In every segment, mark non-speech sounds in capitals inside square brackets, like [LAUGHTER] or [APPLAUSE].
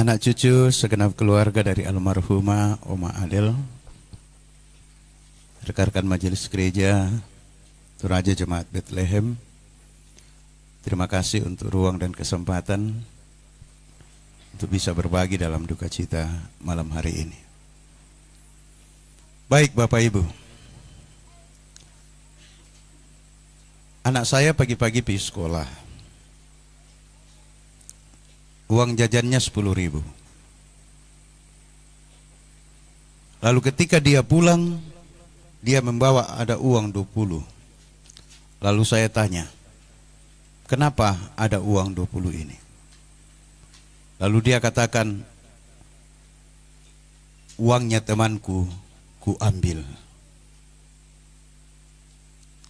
anak cucu segenap keluarga dari almarhumah Oma Adel, rekan-rekan majelis gereja, Turaja Jemaat Bethlehem, terima kasih untuk ruang dan kesempatan untuk bisa berbagi dalam duka cita malam hari ini. Baik Bapak Ibu, anak saya pagi-pagi pergi sekolah uang jajannya sepuluh ribu. Lalu ketika dia pulang, dia membawa ada uang dua puluh. Lalu saya tanya, kenapa ada uang dua puluh ini? Lalu dia katakan, uangnya temanku, ku ambil.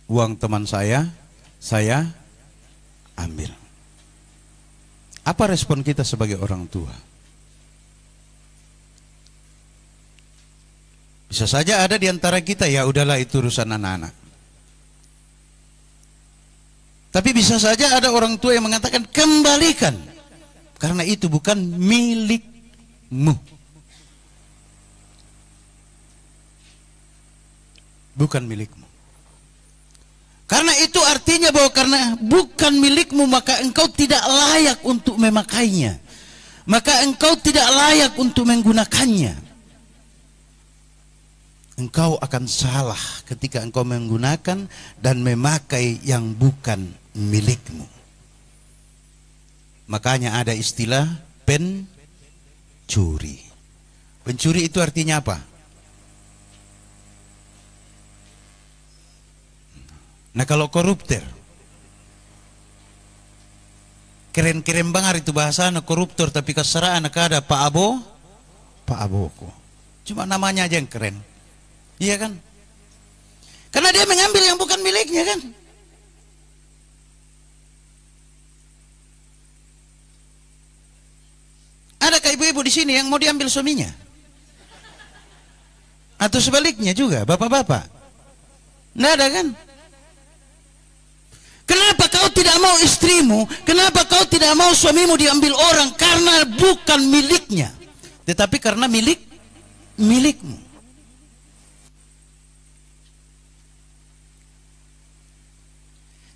Uang teman saya, saya ambil. Apa respon kita sebagai orang tua? Bisa saja ada di antara kita ya udahlah itu urusan anak-anak. Tapi bisa saja ada orang tua yang mengatakan kembalikan karena itu bukan milikmu. Bukan milikmu. Karena itu artinya bahwa karena bukan milikmu maka engkau tidak layak untuk memakainya. Maka engkau tidak layak untuk menggunakannya. Engkau akan salah ketika engkau menggunakan dan memakai yang bukan milikmu. Makanya ada istilah pencuri. Pencuri itu artinya apa? Nah kalau koruptor, keren-keren banget itu bahasa anak koruptor tapi keserah anak ada Pak Abo, Pak Aboko. Cuma namanya aja yang keren. Iya kan? Karena dia mengambil yang bukan miliknya kan? Adakah ibu-ibu di sini yang mau diambil suaminya? Atau sebaliknya juga, bapak-bapak? Nggak ada kan? tidak mau istrimu, kenapa kau tidak mau suamimu diambil orang? Karena bukan miliknya, tetapi karena milik milikmu.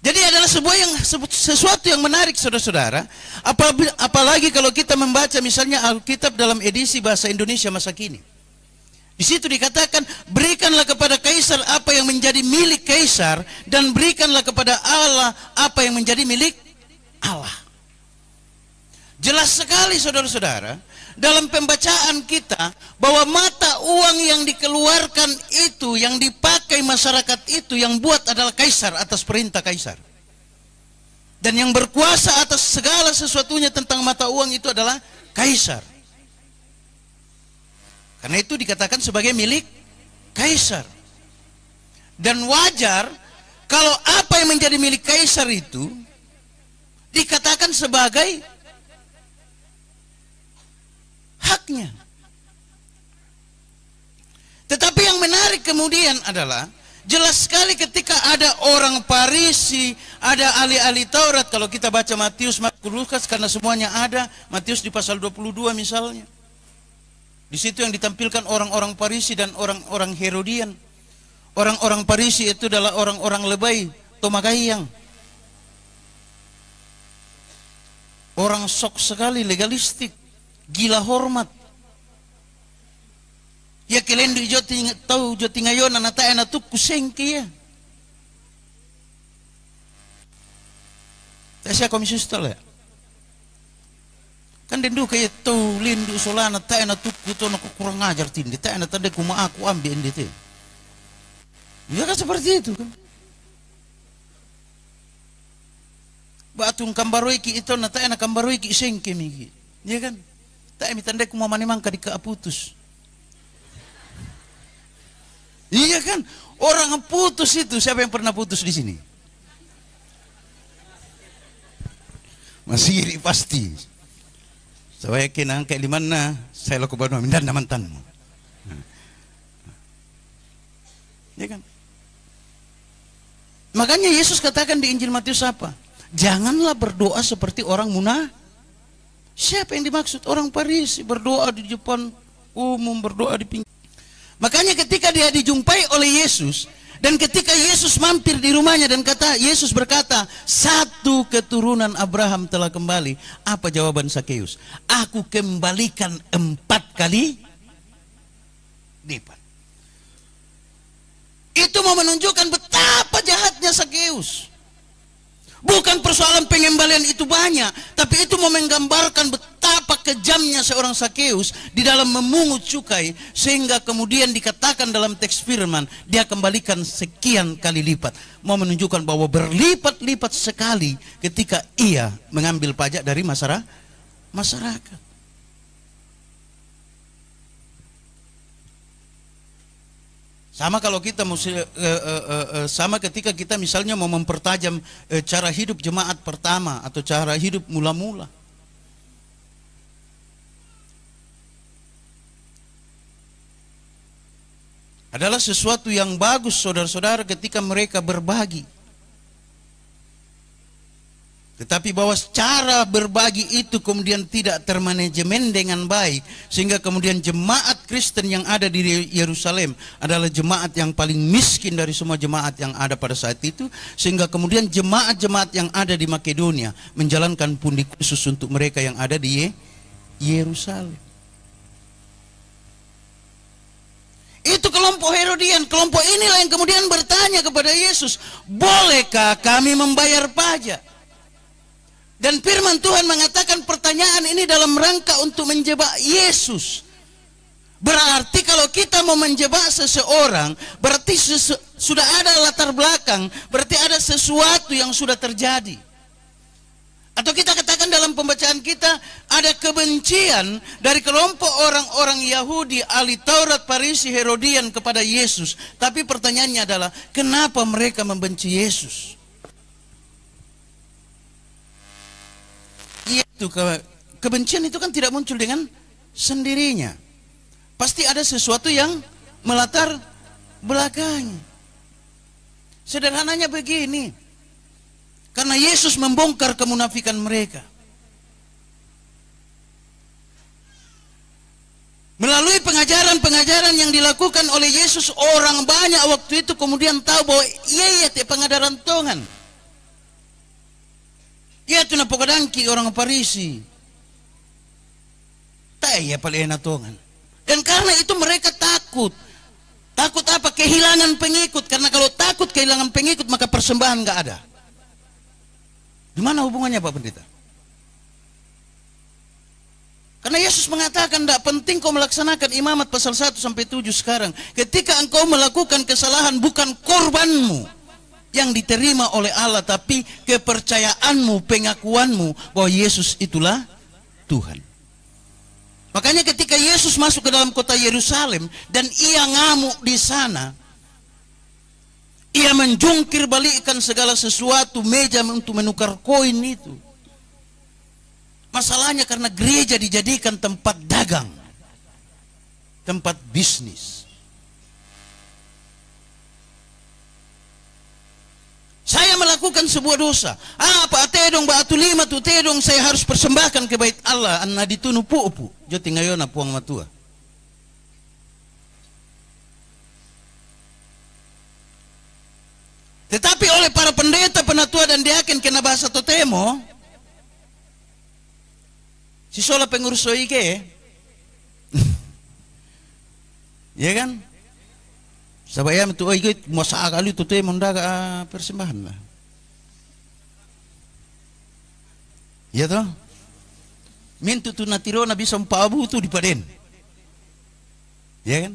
Jadi adalah sebuah yang sesuatu yang menarik saudara-saudara. Apalagi kalau kita membaca misalnya Alkitab dalam edisi bahasa Indonesia masa kini. Di situ dikatakan berikanlah kepada kaisar apa yang menjadi milik kaisar dan berikanlah kepada Allah apa yang menjadi milik Allah. Jelas sekali saudara-saudara dalam pembacaan kita bahwa mata uang yang dikeluarkan itu yang dipakai masyarakat itu yang buat adalah kaisar atas perintah kaisar. Dan yang berkuasa atas segala sesuatunya tentang mata uang itu adalah kaisar. Karena itu dikatakan sebagai milik kaisar. Dan wajar kalau apa yang menjadi milik kaisar itu dikatakan sebagai haknya. Tetapi yang menarik kemudian adalah jelas sekali ketika ada orang Parisi, ada ahli-ahli Taurat kalau kita baca Matius, Markus, Lukas karena semuanya ada, Matius di pasal 22 misalnya. Di situ yang ditampilkan orang-orang Parisi dan orang-orang Herodian. Orang-orang Parisi itu adalah orang-orang lebay, yang Orang sok sekali legalistik, gila hormat. Ya kalian di joti tahu joti ngayon anak tak enak tu kuseng kia. Ya. Tapi saya komisi setelah ya. Kan dendu kayak tau lindu solana tak enak tuh kuto nak kurang ajar tindih Tak enak tanda kuma aku ambil NDT. Ya kan seperti itu kan. batu Batung kambaroiki itu na enak enak kambaroiki sengke migi Ya kan? Tak emi tanda kuma mani mangka dika putus. Iya kan? Orang yang putus itu siapa yang pernah putus di sini? Masih pasti. Saya kena angkat di mana saya lakukan mindan mantanmu. Ya kan? Makanya Yesus katakan di Injil Matius apa? Janganlah berdoa seperti orang munah. Siapa yang dimaksud? Orang Paris berdoa di depan umum, berdoa di pinggir. Makanya ketika dia dijumpai oleh Yesus, dan ketika Yesus mampir di rumahnya dan kata Yesus berkata, "Satu keturunan Abraham telah kembali." Apa jawaban Sakeus? "Aku kembalikan empat kali lipat." Itu mau menunjukkan betapa jahatnya Sakeus. Bukan persoalan pengembalian itu banyak, tapi itu mau menggambarkan betapa kejamnya seorang Sakeus di dalam memungut cukai sehingga kemudian dikatakan dalam teks firman dia kembalikan sekian kali lipat. Mau menunjukkan bahwa berlipat-lipat sekali ketika ia mengambil pajak dari Masyarakat. Sama kalau kita mesti, uh, eh, uh, eh, uh, eh, sama ketika kita misalnya mau mempertajam cara hidup jemaat pertama atau cara hidup mula-mula. Adalah sesuatu yang bagus saudara-saudara ketika mereka berbagi. Tetapi bahwa cara berbagi itu kemudian tidak termanajemen dengan baik sehingga kemudian jemaat Kristen yang ada di Yerusalem adalah jemaat yang paling miskin dari semua jemaat yang ada pada saat itu sehingga kemudian jemaat-jemaat yang ada di Makedonia menjalankan pundi khusus untuk mereka yang ada di Yerusalem. Itu kelompok Herodian, kelompok inilah yang kemudian bertanya kepada Yesus, "Bolehkah kami membayar pajak?" Dan firman Tuhan mengatakan pertanyaan ini dalam rangka untuk menjebak Yesus. Berarti kalau kita mau menjebak seseorang, berarti sesu, sudah ada latar belakang, berarti ada sesuatu yang sudah terjadi. Atau kita katakan dalam pembacaan kita ada kebencian dari kelompok orang-orang Yahudi, ahli Taurat, Parisi, Herodian kepada Yesus. Tapi pertanyaannya adalah, kenapa mereka membenci Yesus? Itu kebencian itu kan tidak muncul dengan sendirinya. Pasti ada sesuatu yang melatar belakang Sederhananya begini. Karena Yesus membongkar kemunafikan mereka. Melalui pengajaran-pengajaran yang dilakukan oleh Yesus, orang banyak waktu itu kemudian tahu bahwa iya, iya, pengadaran Tuhan. Ia tu na pagadangki orang Parisi. Taya paling enak tongan. Dan karena itu mereka takut. Takut apa? Kehilangan pengikut. Karena kalau takut kehilangan pengikut maka persembahan nggak ada. Di mana hubungannya Pak Pendeta? Karena Yesus mengatakan tidak penting kau melaksanakan imamat pasal 1 sampai 7 sekarang. Ketika engkau melakukan kesalahan bukan korbanmu yang diterima oleh Allah tapi kepercayaanmu, pengakuanmu bahwa Yesus itulah Tuhan. Makanya ketika Yesus masuk ke dalam kota Yerusalem dan ia ngamuk di sana, ia menjungkir balikkan segala sesuatu meja untuk menukar koin itu. Masalahnya karena gereja dijadikan tempat dagang, tempat bisnis. melakukan sebuah dosa. Apa tedong batu lima tu tedong saya harus persembahkan ke bait Allah anna ditunu pupu. Jo tingayona puang matua. Tetapi oleh para pendeta, penatua dan diakin kena bahasa totemo. Si sola pengurus soike. [LAUGHS] ya kan? Sabaya metu oi mau kali tu te mondaga ah, persembahan lah. Ya toh? Mentu tu natiro na bisa abu tu di paden. Ya kan?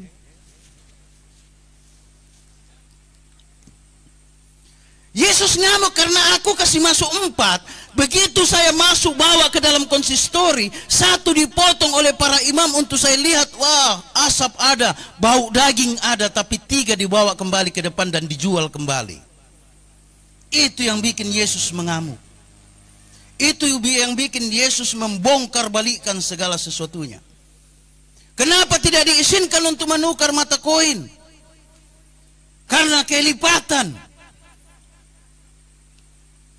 Yesus ngamuk karena aku kasih masuk empat. Begitu saya masuk bawa ke dalam konsistori, satu dipotong oleh para imam untuk saya lihat, wah asap ada, bau daging ada, tapi tiga dibawa kembali ke depan dan dijual kembali. Itu yang bikin Yesus mengamuk. Itu yang bikin Yesus membongkar balikan segala sesuatunya. Kenapa tidak diizinkan untuk menukar mata koin? Karena kelipatan.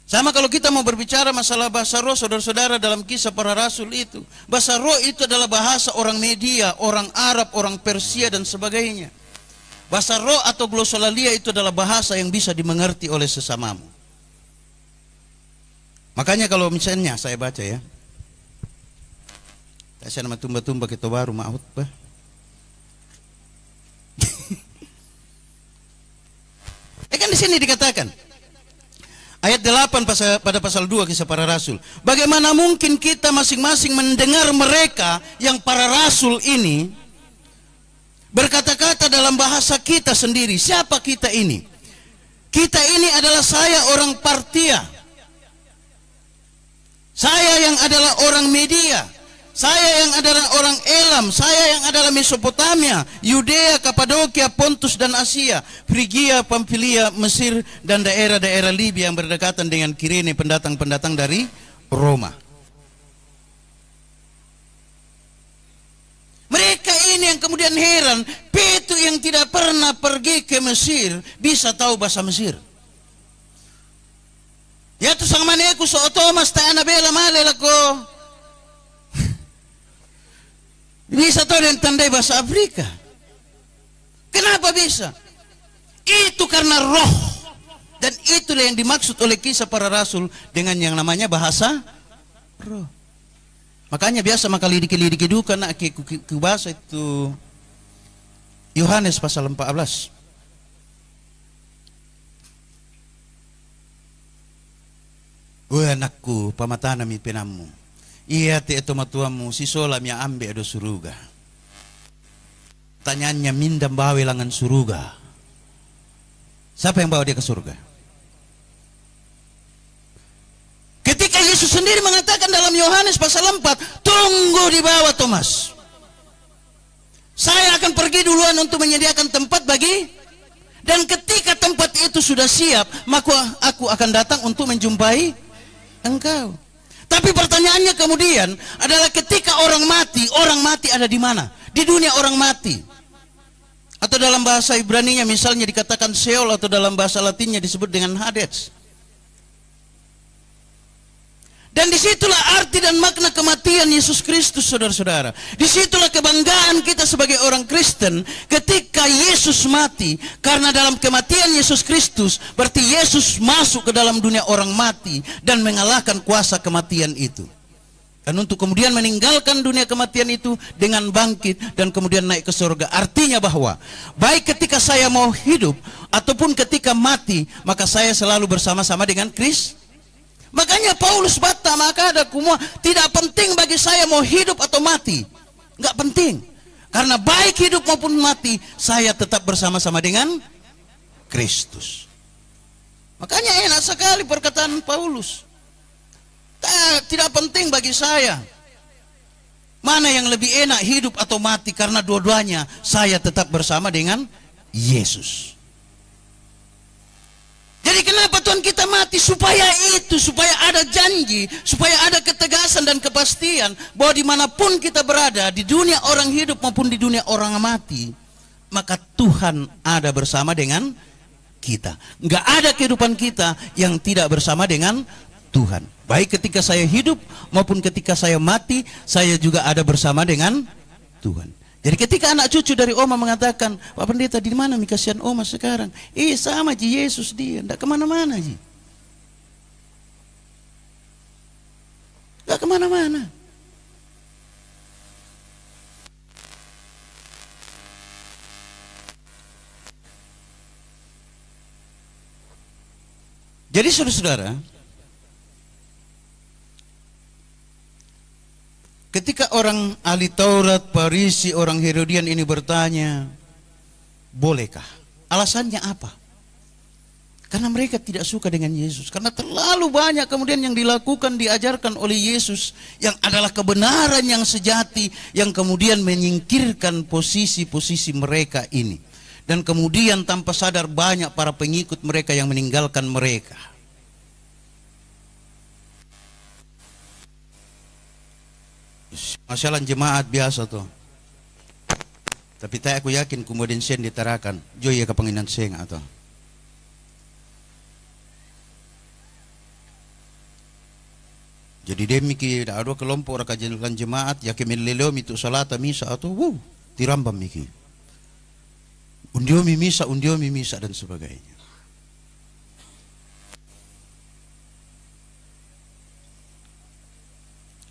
Sama kalau kita mau berbicara masalah bahasa roh, saudara-saudara dalam kisah para rasul itu. Bahasa roh itu adalah bahasa orang media, orang Arab, orang Persia dan sebagainya. Bahasa roh atau glosolalia itu adalah bahasa yang bisa dimengerti oleh sesamamu. Makanya kalau misalnya saya baca ya. Saya nama tumba-tumba kita baru maut bah. [LAUGHS] eh kan di sini dikatakan ayat 8 pasal, pada pasal 2 kisah para rasul. Bagaimana mungkin kita masing-masing mendengar mereka yang para rasul ini berkata-kata dalam bahasa kita sendiri. Siapa kita ini? Kita ini adalah saya orang Partia saya yang adalah orang media. Saya yang adalah orang Elam, saya yang adalah Mesopotamia, Yudea, Kapadokia, Pontus dan Asia, Frigia, Pamfilia, Mesir dan daerah-daerah Libya yang berdekatan dengan Kirene pendatang-pendatang dari Roma. Mereka ini yang kemudian heran, Petu yang tidak pernah pergi ke Mesir bisa tahu bahasa Mesir. Yato sang maneku so Thomas ta Anabela male lako. [LAUGHS] bisa to den tandai bahasa Afrika. Kenapa bisa? Itu karena roh. Dan itulah yang dimaksud oleh kisah para rasul dengan yang namanya bahasa roh. Makanya biasa maka lidiki-lidiki dulu karena ke bahasa itu Yohanes pasal 14. Oi anakku, pamatana mi penamu. Iya te eto matuamu, si solam yang ambe ado suruga. Tanyanya mindam bawe langan suruga. Siapa yang bawa dia ke surga? Ketika Yesus sendiri mengatakan dalam Yohanes pasal 4, tunggu di bawah Thomas. Saya akan pergi duluan untuk menyediakan tempat bagi dan ketika tempat itu sudah siap, maka aku akan datang untuk menjumpai engkau. Tapi pertanyaannya kemudian adalah ketika orang mati, orang mati ada di mana? Di dunia orang mati. Atau dalam bahasa Ibrani-nya misalnya dikatakan Seol atau dalam bahasa Latinnya disebut dengan Hades. Dan disitulah arti dan makna kematian Yesus Kristus, saudara-saudara. Disitulah kebanggaan kita sebagai orang Kristen ketika Yesus mati. Karena dalam kematian Yesus Kristus, berarti Yesus masuk ke dalam dunia orang mati dan mengalahkan kuasa kematian itu. Dan untuk kemudian meninggalkan dunia kematian itu dengan bangkit dan kemudian naik ke surga. Artinya bahwa baik ketika saya mau hidup ataupun ketika mati, maka saya selalu bersama-sama dengan Kristus Makanya Paulus bata maka ada kumua tidak penting bagi saya mau hidup atau mati. Enggak penting. Karena baik hidup maupun mati saya tetap bersama-sama dengan Kristus. Makanya enak sekali perkataan Paulus. Tidak penting bagi saya. Mana yang lebih enak hidup atau mati karena dua-duanya saya tetap bersama dengan Yesus. Jadi kenapa Tuhan kita mati? Supaya itu, supaya ada janji, supaya ada ketegasan dan kepastian bahwa dimanapun kita berada, di dunia orang hidup maupun di dunia orang mati, maka Tuhan ada bersama dengan kita. Nggak ada kehidupan kita yang tidak bersama dengan Tuhan. Baik ketika saya hidup maupun ketika saya mati, saya juga ada bersama dengan Tuhan. Jadi ketika anak cucu dari Oma mengatakan, Pak Pendeta di mana kasihan Oma sekarang? Eh sama Ji Yesus dia, tidak kemana-mana Ji. Tidak kemana-mana. Jadi saudara-saudara, orang ahli Taurat, Parisi, orang Herodian ini bertanya, bolehkah? Alasannya apa? Karena mereka tidak suka dengan Yesus. Karena terlalu banyak kemudian yang dilakukan, diajarkan oleh Yesus. Yang adalah kebenaran yang sejati. Yang kemudian menyingkirkan posisi-posisi mereka ini. Dan kemudian tanpa sadar banyak para pengikut mereka yang meninggalkan mereka. masalah jemaat biasa tuh. Tapi tak aku yakin kemudian sen diterakan Jo ya kepenginan sen atau. Jadi demikian miki ada kelompok raka jenakan jemaat yakin kemen leleo mitu salat misa atau wuh tirambam miki. Undio misa undio misa dan sebagainya.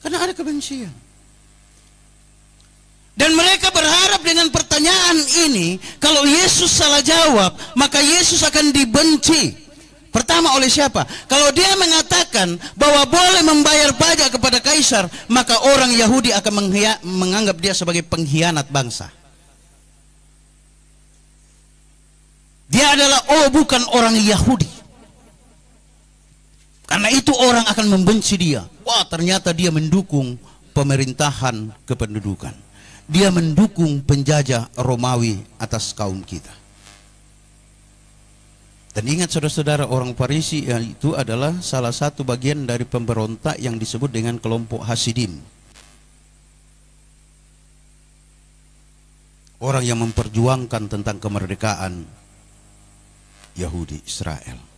Karena ada kebencian. Dan mereka berharap dengan pertanyaan ini, kalau Yesus salah jawab, maka Yesus akan dibenci. Pertama oleh siapa? Kalau dia mengatakan bahwa boleh membayar pajak kepada kaisar, maka orang Yahudi akan menganggap dia sebagai pengkhianat bangsa. Dia adalah oh bukan orang Yahudi. Karena itu orang akan membenci dia. Wah, ternyata dia mendukung pemerintahan kependudukan dia mendukung penjajah Romawi atas kaum kita. Dan ingat saudara-saudara orang Farisi itu adalah salah satu bagian dari pemberontak yang disebut dengan kelompok Hasidim. Orang yang memperjuangkan tentang kemerdekaan Yahudi Israel.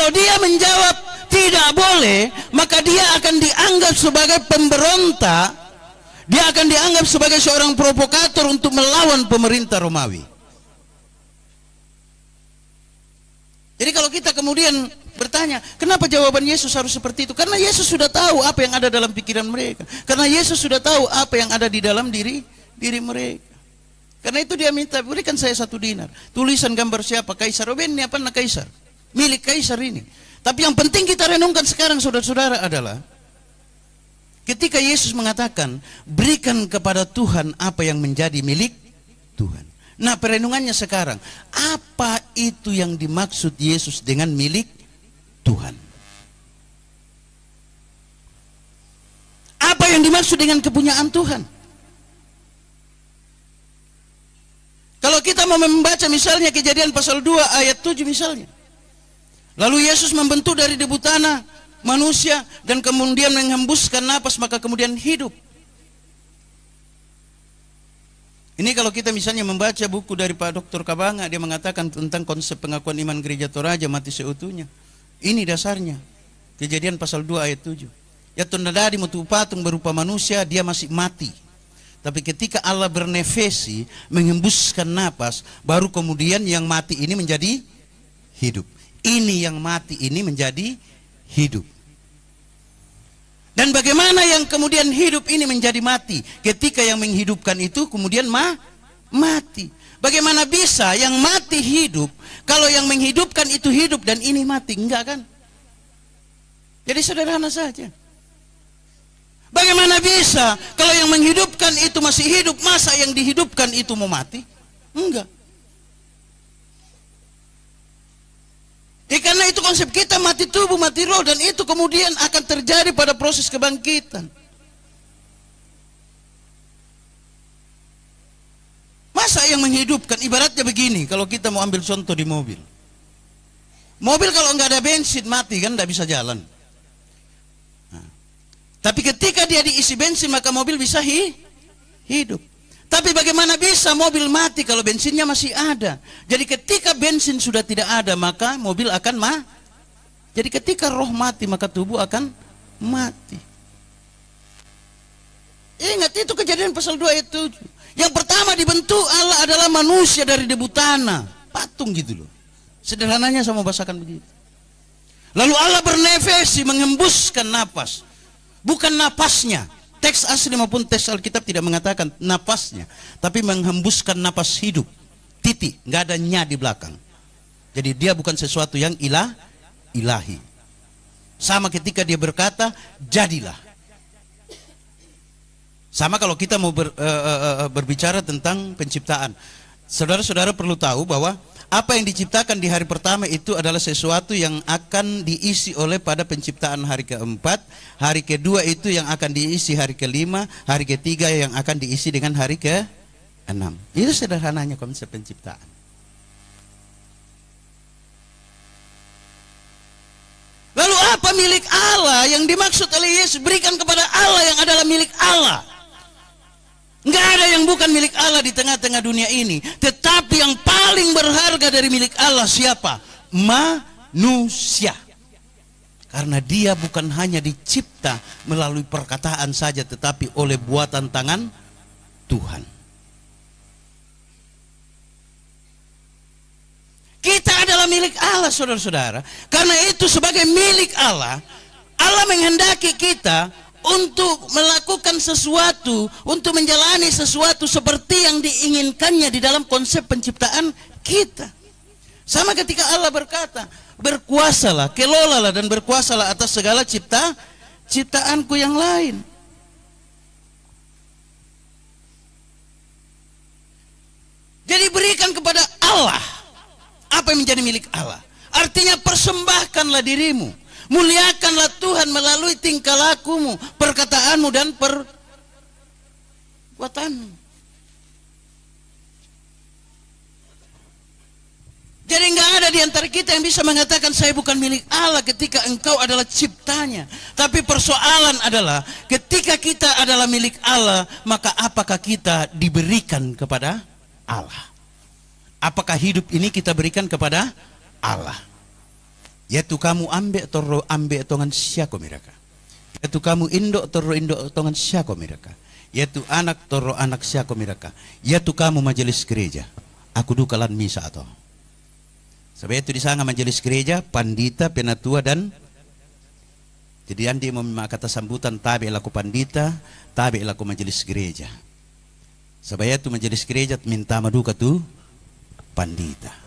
Kalau dia menjawab tidak boleh, maka dia akan dianggap sebagai pemberontak. Dia akan dianggap sebagai seorang provokator untuk melawan pemerintah Romawi. Jadi kalau kita kemudian bertanya, kenapa jawaban Yesus harus seperti itu? Karena Yesus sudah tahu apa yang ada dalam pikiran mereka. Karena Yesus sudah tahu apa yang ada di dalam diri diri mereka. Karena itu dia minta, berikan saya satu dinar. Tulisan gambar siapa? Kaisar. Oh, ini apa? Kaisar milik kaisar ini. Tapi yang penting kita renungkan sekarang saudara-saudara adalah ketika Yesus mengatakan, "Berikan kepada Tuhan apa yang menjadi milik Tuhan." Nah, perenungannya sekarang, apa itu yang dimaksud Yesus dengan milik Tuhan? Apa yang dimaksud dengan kepunyaan Tuhan? Kalau kita mau membaca misalnya kejadian pasal 2 ayat 7 misalnya. Lalu Yesus membentuk dari debu tanah manusia dan kemudian menghembuskan napas maka kemudian hidup. Ini kalau kita misalnya membaca buku dari Pak Dr. Kabanga, dia mengatakan tentang konsep pengakuan iman gereja Toraja mati seutuhnya. Ini dasarnya. Kejadian pasal 2 ayat 7. Ya tunadadi mutu patung berupa manusia, dia masih mati. Tapi ketika Allah bernefesi, menghembuskan napas, baru kemudian yang mati ini menjadi hidup ini yang mati ini menjadi hidup. Dan bagaimana yang kemudian hidup ini menjadi mati? Ketika yang menghidupkan itu kemudian ma mati. Bagaimana bisa yang mati hidup kalau yang menghidupkan itu hidup dan ini mati? Enggak kan? Jadi sederhana saja. Bagaimana bisa kalau yang menghidupkan itu masih hidup, masa yang dihidupkan itu mau mati? Enggak. Ya karena itu konsep kita mati tubuh, mati roh dan itu kemudian akan terjadi pada proses kebangkitan. Masa yang menghidupkan ibaratnya begini kalau kita mau ambil contoh di mobil. Mobil kalau nggak ada bensin mati kan nggak bisa jalan. Nah, tapi ketika dia diisi bensin maka mobil bisa hi, hidup. Tapi bagaimana bisa mobil mati kalau bensinnya masih ada? Jadi ketika bensin sudah tidak ada, maka mobil akan mati. Jadi ketika roh mati, maka tubuh akan mati. Ingat itu kejadian pasal 2 ayat 7. Yang pertama dibentuk Allah adalah manusia dari debu tanah. Patung gitu loh. Sederhananya sama bahasakan begitu. Lalu Allah bernefesi mengembuskan napas. Bukan napasnya, Teks asli maupun teks Alkitab tidak mengatakan napasnya, tapi menghembuskan napas hidup. Titik, nggak ada nya di belakang. Jadi dia bukan sesuatu yang ilah, ilahi. Sama ketika dia berkata, jadilah. Sama kalau kita mau ber, uh, uh, berbicara tentang penciptaan. Saudara-saudara perlu tahu bahwa apa yang diciptakan di hari pertama itu adalah sesuatu yang akan diisi oleh pada penciptaan hari keempat, hari kedua itu yang akan diisi hari kelima, hari ketiga yang akan diisi dengan hari ke enam. Itu sederhananya konsep penciptaan. Lalu apa milik Allah yang dimaksud oleh Yesus berikan kepada Allah yang adalah milik Allah? Nggak ada yang bukan milik Allah di tengah-tengah dunia ini. Tetapi yang paling berharga dari milik Allah siapa? Manusia. Karena dia bukan hanya dicipta melalui perkataan saja tetapi oleh buatan tangan Tuhan. Kita adalah milik Allah saudara-saudara. Karena itu sebagai milik Allah, Allah menghendaki kita untuk melakukan sesuatu, untuk menjalani sesuatu seperti yang diinginkannya di dalam konsep penciptaan kita. Sama ketika Allah berkata, berkuasalah, kelolalah dan berkuasalah atas segala cipta ciptaanku yang lain. Jadi berikan kepada Allah apa yang menjadi milik Allah. Artinya persembahkanlah dirimu. Muliakanlah Tuhan melalui tingkah lakumu, perkataanmu dan perbuatanmu. Jadi nggak ada di antara kita yang bisa mengatakan saya bukan milik Allah ketika engkau adalah ciptanya. Tapi persoalan adalah ketika kita adalah milik Allah, maka apakah kita diberikan kepada Allah? Apakah hidup ini kita berikan kepada Allah? Yaitu kamu ambek toro ambek tongan siako mereka. Yaitu kamu indok toro indok tongan siako mereka. Yaitu anak toro anak siako mereka. Yaitu kamu majelis gereja. Aku dukalan misa atau. Sebab itu di sana majelis gereja, pandita, penatua dan jadi andi memang kata sambutan tabe laku pandita, tabe laku majelis gereja. Sebab itu majelis gereja minta maduka tu pandita.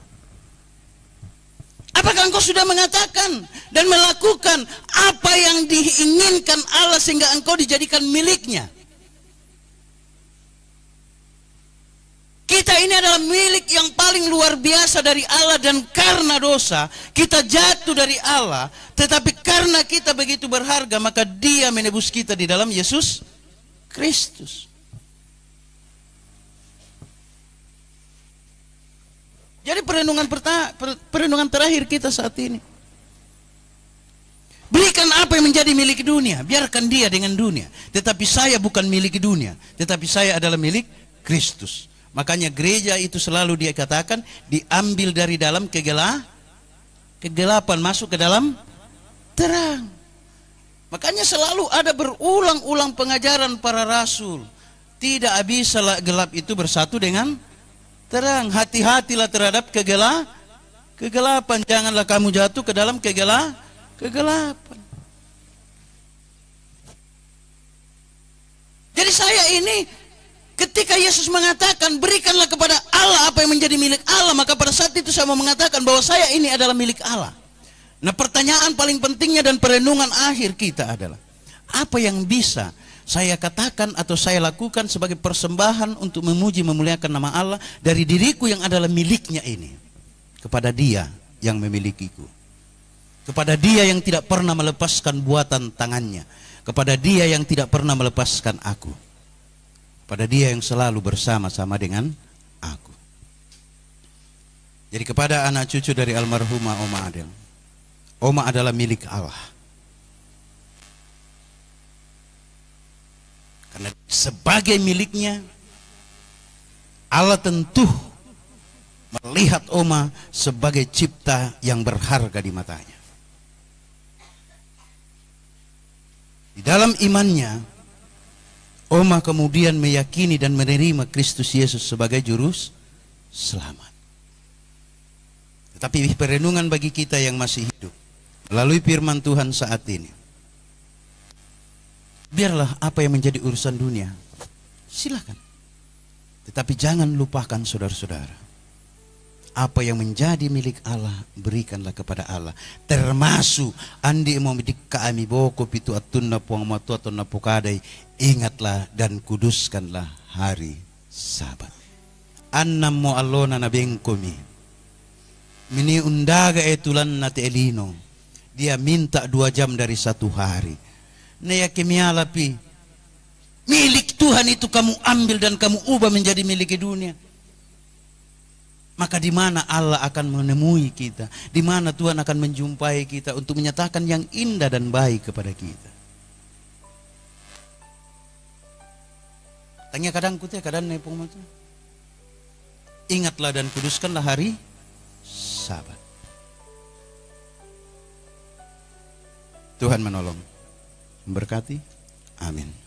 Apakah engkau sudah mengatakan dan melakukan apa yang diinginkan Allah sehingga engkau dijadikan miliknya? Kita ini adalah milik yang paling luar biasa dari Allah dan karena dosa kita jatuh dari Allah, tetapi karena kita begitu berharga maka Dia menebus kita di dalam Yesus Kristus. Jadi perenungan pertama, perenungan terakhir kita saat ini. Berikan apa yang menjadi milik dunia, biarkan dia dengan dunia. Tetapi saya bukan milik dunia, tetapi saya adalah milik Kristus. Makanya gereja itu selalu dia katakan diambil dari dalam kegelap kegelapan masuk ke dalam terang. Makanya selalu ada berulang-ulang pengajaran para rasul. Tidak habis gelap itu bersatu dengan terang. Hati-hatilah terhadap kegelap, kegelapan. Janganlah kamu jatuh ke dalam kegelap, kegelapan. Jadi saya ini ketika Yesus mengatakan berikanlah kepada Allah apa yang menjadi milik Allah, maka pada saat itu saya mau mengatakan bahwa saya ini adalah milik Allah. Nah pertanyaan paling pentingnya dan perenungan akhir kita adalah apa yang bisa saya katakan atau saya lakukan sebagai persembahan untuk memuji memuliakan nama Allah dari diriku yang adalah miliknya ini kepada dia yang memilikiku kepada dia yang tidak pernah melepaskan buatan tangannya kepada dia yang tidak pernah melepaskan aku kepada dia yang selalu bersama-sama dengan aku jadi kepada anak cucu dari almarhumah Oma Adel Oma adalah milik Allah Karena sebagai miliknya Allah tentu melihat Oma sebagai cipta yang berharga di matanya. Di dalam imannya, Oma kemudian meyakini dan menerima Kristus Yesus sebagai jurus selamat. Tetapi perenungan bagi kita yang masih hidup melalui firman Tuhan saat ini biarlah apa yang menjadi urusan dunia. Silahkan. Tetapi jangan lupakan saudara-saudara. Apa yang menjadi milik Allah, berikanlah kepada Allah. Termasuk andi mau midik kami boko pitu atunna puang matua tunna pukadai. Ingatlah dan kuduskanlah hari sabat. Annam mo allona na bengkomi. Mini undaga etulan na elino. Dia minta dua jam dari satu hari na ya kimia mialapi milik Tuhan itu kamu ambil dan kamu ubah menjadi milik dunia maka di mana Allah akan menemui kita di mana Tuhan akan menjumpai kita untuk menyatakan yang indah dan baik kepada kita tanya kadang kutia kadang nepung macam ingatlah dan kuduskanlah hari sabat Tuhan menolong memberkati. Amin.